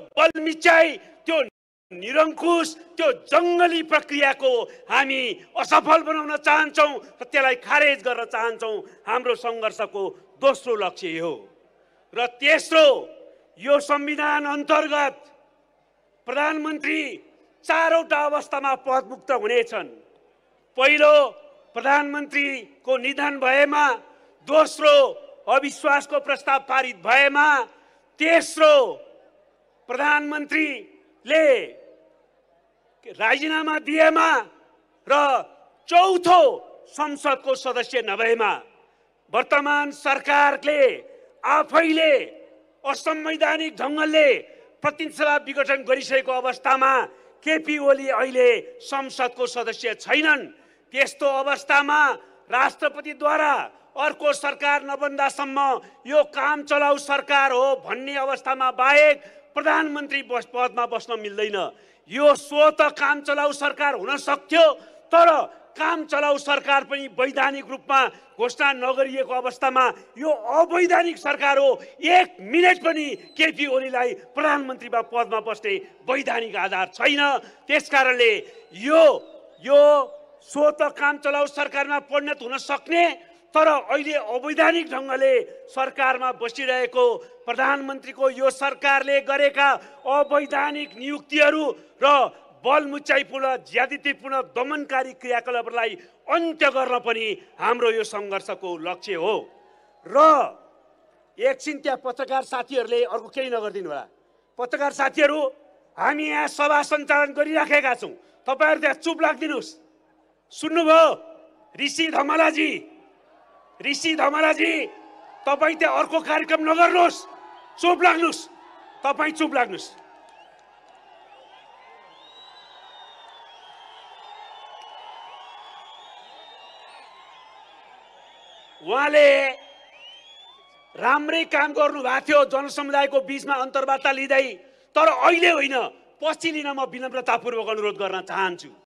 बल बलमिचाई त्यो निरङ्कुश त्यो जङ्गली प्रक्रियाको हामी असफल बनाउन चाहन्छौँ र त्यसलाई खारेज गर्न चाहन्छौँ हाम्रो सङ्घर्षको दोस्रो लक्ष्य हो र तेस्रो यो संविधान अन्तर्गत प्रधानमन्त्री चारवटा अवस्थामा पदमुक्त हुनेछन् पहिलो प्रधानमन्त्रीको निधन भएमा दोस्रो अविश्वासको प्रस्ताव पारित भएमा तेस्रो प्रधानमन्त्रीले राजीनामा दिएमा र चौथो संसदको सदस्य नभएमा वर्तमान सरकारले आफैले असंवैधानिक ढङ्गले प्रतिनिधिसभा विघटन गरिसकेको अवस्थामा केपी ओली अहिले संसदको सदस्य छैनन् त्यस्तो अवस्थामा राष्ट्रपतिद्वारा अर्को सरकार नबन्दासम्म यो काम चलाउ सरकार हो भन्ने अवस्थामा बाहेक प्रधानमन्त्री बस पदमा बस्न मिल्दैन यो स्वत काम चलाउ सरकार हुन सक्थ्यो तर काम चलाउ सरकार पनि वैधानिक रूपमा घोषणा नगरिएको अवस्थामा यो अवैधानिक सरकार हो एक मिनट पनि केपी ओलीलाई प्रधानमन्त्रीमा पदमा बस्ने वैधानिक आधार छैन त्यसकारणले यो यो स्वत काम चलाउ सरकारमा परिणत हुन सक्ने तर अहिले अवैधानिक ढङ्गले सरकारमा बसिरहेको प्रधानमन्त्रीको यो सरकारले गरेका अवैधानिक नियुक्तिहरू र बलमुचाइपूर्ण ज्यादितीपूर्ण दमनकारी क्रियाकलापहरूलाई अन्त्य गर्न पनि हाम्रो यो सङ्घर्षको लक्ष्य हो र एकछिन त्यहाँ पत्रकार साथीहरूले अर्को केही नगरिदिनु होला पत्रकार साथीहरू हामी यहाँ सभा सञ्चालन गरिराखेका छौँ तपाईँहरू त्यहाँ चुप लाग्दिनुहोस् सुन्नुभयो ऋषि धमलाजी ऋषि धमलाजी तपाईँ त्यहाँ अर्को कार्यक्रम नगर्नुहोस् चुप लाग्नुहोस् तपाईँ चुप लाग्नुहोस् उहाँले राम्रै काम गर्नुभएको थियो जनसमुदायको बिचमा अन्तर्वार्ता लिँदै तर अहिले होइन पछि लिन म विनम्रतापूर्वक अनुरोध गर्न चाहन्छु